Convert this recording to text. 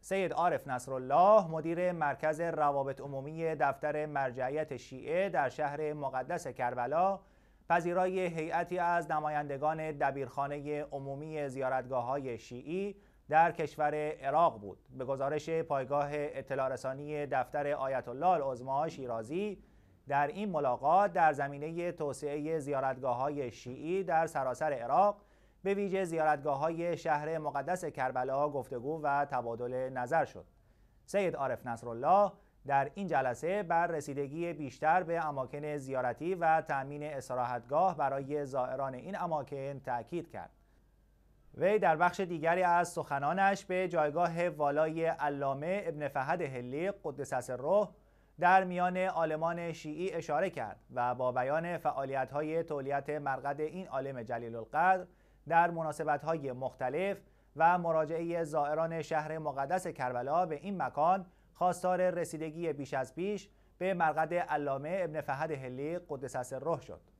سید عارف نصرالله مدیر مرکز روابط عمومی دفتر مرجعیت شیعه در شهر مقدس کربلا پذیرای هیئتی از نمایندگان دبیرخانه عمومی زیارتگاه های شیعی در کشور عراق بود به گزارش پایگاه اطلاع رسانی دفتر آیت الله العظما شیرازی در این ملاقات در زمینه توسعه زیارتگاه های شیعی در سراسر عراق به ویژه زیارتگاه های شهر مقدس کربلا گفتگو و تبادل نظر شد. سید عارف نصرالله در این جلسه بر رسیدگی بیشتر به اماکن زیارتی و تأمین استراحتگاه برای زائران این اماکن تأکید کرد. وی در بخش دیگری از سخنانش به جایگاه والای علامه ابن فهد هلی قدس سره در میان عالمان شیعی اشاره کرد و با بیان فعالیت‌های تولیت مرقد این عالم جلیل القدر در های مختلف و مراجعه زائران شهر مقدس کربلا به این مکان خواستار رسیدگی بیش از پیش به مرقد علامه ابن فهد هلی قدس روح شد